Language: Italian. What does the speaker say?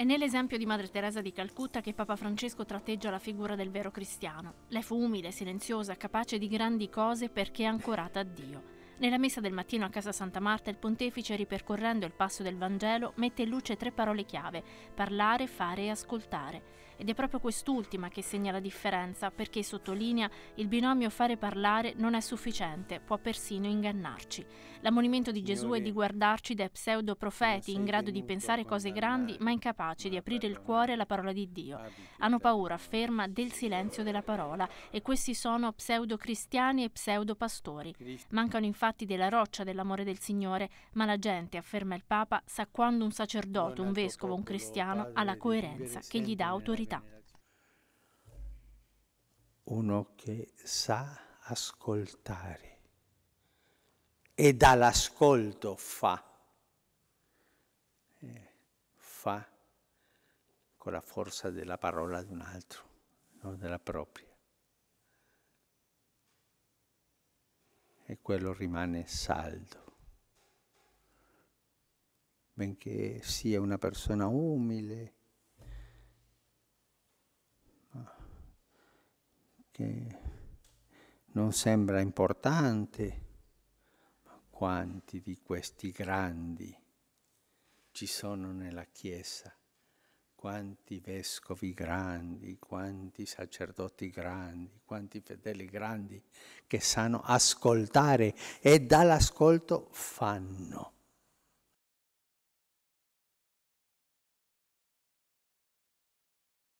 È nell'esempio di Madre Teresa di Calcutta che Papa Francesco tratteggia la figura del vero cristiano. Lei fu umile, silenziosa, capace di grandi cose perché ancorata a Dio. Nella messa del mattino a casa Santa Marta il pontefice, ripercorrendo il passo del Vangelo, mette in luce tre parole chiave, parlare, fare e ascoltare. Ed è proprio quest'ultima che segna la differenza, perché sottolinea il binomio fare-parlare non è sufficiente, può persino ingannarci. L'ammonimento di Gesù è di guardarci da pseudo-profeti in grado di pensare cose grandi, ma incapaci di aprire il cuore alla parola di Dio. Hanno paura, afferma, del silenzio della parola, e questi sono pseudo-cristiani e pseudo-pastori. Mancano infatti fatti della roccia dell'amore del Signore, ma la gente, afferma il Papa, sa quando un sacerdote, un vescovo, un cristiano ha la coerenza che gli dà autorità. Uno che sa ascoltare e dall'ascolto fa. Eh, fa con la forza della parola di un altro, non della propria. e quello rimane saldo. Benché sia una persona umile, che non sembra importante, ma quanti di questi grandi ci sono nella Chiesa quanti vescovi grandi, quanti sacerdoti grandi, quanti fedeli grandi che sanno ascoltare e dall'ascolto fanno.